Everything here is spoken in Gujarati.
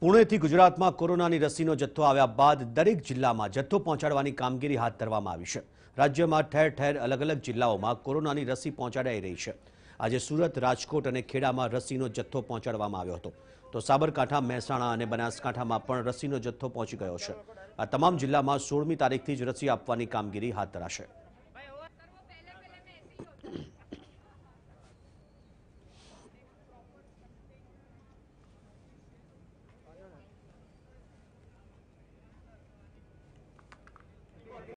પુણેથી ગુજરાતમાં કોરોનાની રસીનો જથ્થો આવ્યા બાદ દરેક જિલ્લામાં જથ્થો પહોંચાડવાની કામગીરી હાથ ધરવામાં આવી છે રાજ્યમાં ઠેર ઠેર અલગ અલગ જિલ્લાઓમાં કોરોનાની રસી પહોંચાડાઈ રહી છે આજે સુરત રાજકોટ અને ખેડામાં રસીનો જથ્થો પહોંચાડવામાં આવ્યો હતો તો સાબરકાંઠા મહેસાણા અને બનાસકાંઠામાં પણ રસીનો જથ્થો પહોંચી ગયો છે આ તમામ જિલ્લામાં સોળમી તારીખથી જ રસી આપવાની કામગીરી હાથ ધરાશે